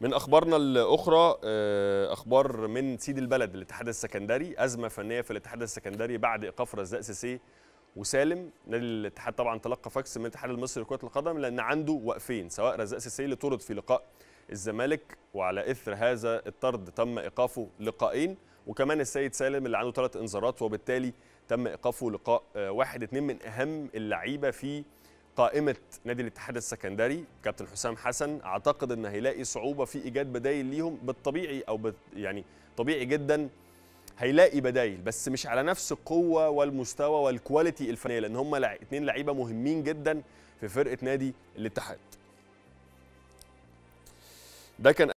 من اخبارنا الاخرى آه، اخبار من سيد البلد الاتحاد السكندري ازمه فنيه في الاتحاد السكندري بعد ايقاف رزاق سيسي وسالم نادي الاتحاد طبعا تلقى فاكس من الاتحاد المصري لكره القدم لان عنده وقفين سواء رزاق سيسي اللي طرد في لقاء الزمالك وعلى اثر هذا الطرد تم ايقافه لقاءين وكمان السيد سالم اللي عنده ثلاث انذارات وبالتالي تم ايقافه لقاء آه، واحد اتنين من اهم اللعيبه في قائمه نادي الاتحاد السكندري كابتن حسام حسن اعتقد ان هيلاقي صعوبه في ايجاد بدايل ليهم بالطبيعي او بت يعني طبيعي جدا هيلاقي بدايل بس مش على نفس القوه والمستوى والكواليتي الفنيه لان هم اثنين لعيبه مهمين جدا في فرقه نادي الاتحاد ده كان